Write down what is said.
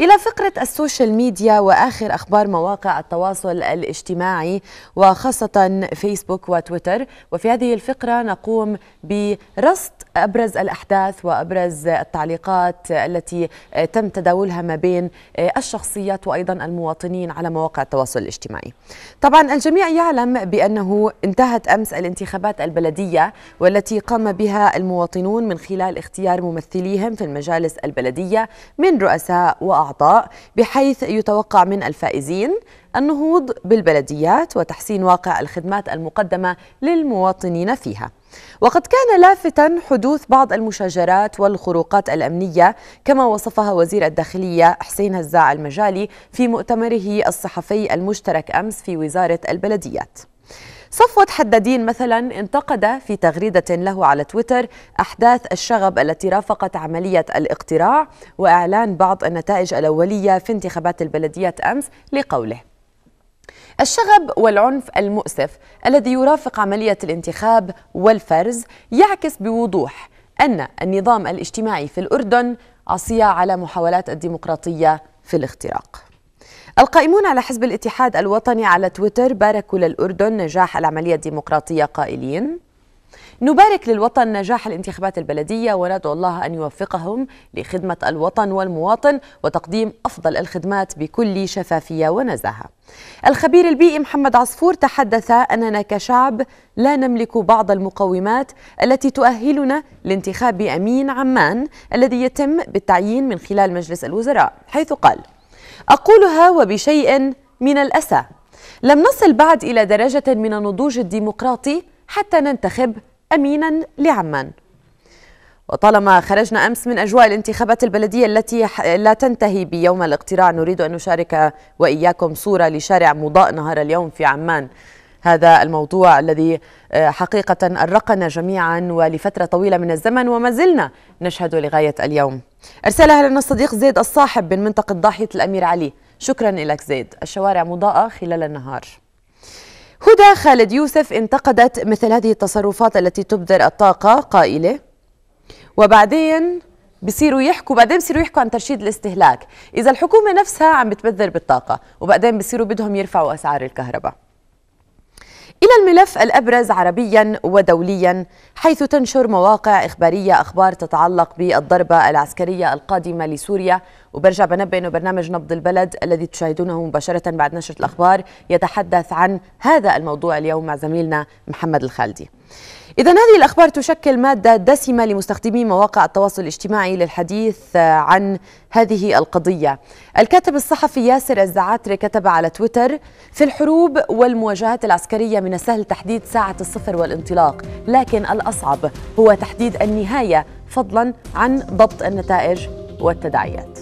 إلى فقرة السوشيال ميديا وآخر أخبار مواقع التواصل الاجتماعي وخاصة فيسبوك وتويتر وفي هذه الفقرة نقوم برصد أبرز الأحداث وأبرز التعليقات التي تم تداولها ما بين الشخصيات وأيضا المواطنين على مواقع التواصل الاجتماعي طبعا الجميع يعلم بأنه انتهت أمس الانتخابات البلدية والتي قام بها المواطنون من خلال اختيار ممثليهم في المجالس البلدية من رؤساء وأعضاء بحيث يتوقع من الفائزين النهوض بالبلديات وتحسين واقع الخدمات المقدمة للمواطنين فيها وقد كان لافتا حدوث بعض المشاجرات والخروقات الأمنية كما وصفها وزير الداخلية حسين هزاع المجالي في مؤتمره الصحفي المشترك أمس في وزارة البلديات صفوة حدادين مثلا انتقد في تغريدة له على تويتر أحداث الشغب التي رافقت عملية الاقتراع وإعلان بعض النتائج الأولية في انتخابات البلديات أمس لقوله الشغب والعنف المؤسف الذي يرافق عملية الانتخاب والفرز يعكس بوضوح أن النظام الاجتماعي في الأردن عصية على محاولات الديمقراطية في الاختراق القائمون على حزب الاتحاد الوطني على تويتر باركوا للأردن نجاح العملية الديمقراطية قائلين نبارك للوطن نجاح الانتخابات البلدية وندعو الله أن يوفقهم لخدمة الوطن والمواطن وتقديم أفضل الخدمات بكل شفافية ونزاهة الخبير البيئي محمد عصفور تحدث أننا كشعب لا نملك بعض المقومات التي تؤهلنا لانتخاب أمين عمان الذي يتم بالتعيين من خلال مجلس الوزراء حيث قال أقولها وبشيء من الأسى لم نصل بعد إلى درجة من النضوج الديمقراطي حتى ننتخب أمينا لعمان وطالما خرجنا أمس من أجواء الانتخابات البلدية التي لا تنتهي بيوم الاقتراع نريد أن نشارك وإياكم صورة لشارع مضاء نهار اليوم في عمان هذا الموضوع الذي آه، حقيقة أرقنا جميعا ولفترة طويلة من الزمن وما زلنا نشهد لغاية اليوم أرسلها لنا الصديق زيد الصاحب من منطقة ضاحية الأمير علي شكرا لك زيد الشوارع مضاءة خلال النهار هدى خالد يوسف انتقدت مثل هذه التصرفات التي تبذر الطاقة قائلة وبعدين بصيروا يحكوا بعدين بصيروا يحكوا عن ترشيد الاستهلاك إذا الحكومة نفسها عم بتبذر بالطاقة وبعدين بصيروا بدهم يرفعوا أسعار الكهرباء إلى الملف الأبرز عربيا ودوليا حيث تنشر مواقع إخبارية أخبار تتعلق بالضربة العسكرية القادمة لسوريا وبرجع بنبه أنه برنامج نبض البلد الذي تشاهدونه مباشرة بعد نشرة الأخبار يتحدث عن هذا الموضوع اليوم مع زميلنا محمد الخالدي إذا هذه الأخبار تشكل مادة دسمة لمستخدمي مواقع التواصل الاجتماعي للحديث عن هذه القضية. الكاتب الصحفي ياسر الزعاتري كتب على تويتر: في الحروب والمواجهات العسكرية من السهل تحديد ساعة الصفر والانطلاق، لكن الأصعب هو تحديد النهاية فضلا عن ضبط النتائج والتداعيات.